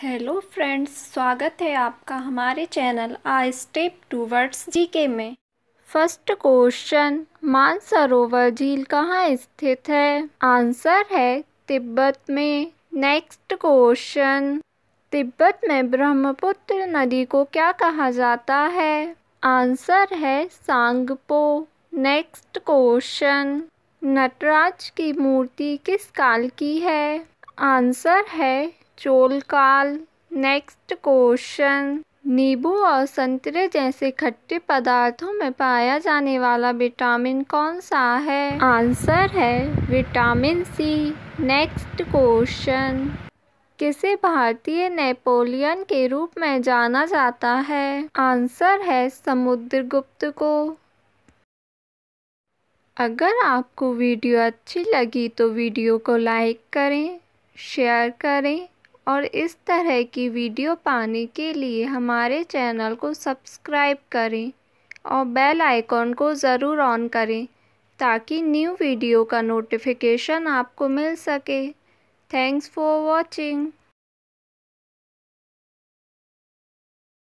hello friends स्वागत है आपका हमारे चैनल आ step towards G K में फर्स्ट क्वेश्चन मानसरोवर झील कहाँ स्थित है आंसर है तिब्बत में नेक्स्ट क्वेश्चन तिब्बत में ब्रह्मपुत्र नदी को क्या कहा जाता है आंसर है सांगपो नेक्स्ट क्वेश्चन नटराज की मूर्ति किस काल की है आंसर है चोलकाल नेक्स्ट क्वेश्चन नींबू और संतरे जैसे खट्टे पदार्थों में पाया जाने वाला विटामिन कौन सा है आंसर है विटामिन सी नेक्स्ट क्वेश्चन किसे भारतीय नेपोलियन के रूप में जाना जाता है आंसर है समुद्रगुप्त को अगर आपको वीडियो अच्छी लगी तो वीडियो को लाइक करें शेयर करें और इस तरह की वीडियो पाने के लिए हमारे चैनल को सब्सक्राइब करें और बेल आइकॉन को ज़रूर ऑन करें ताकि न्यू वीडियो का नोटिफिकेशन आपको मिल सके थैंक्स फॉर वॉचिंग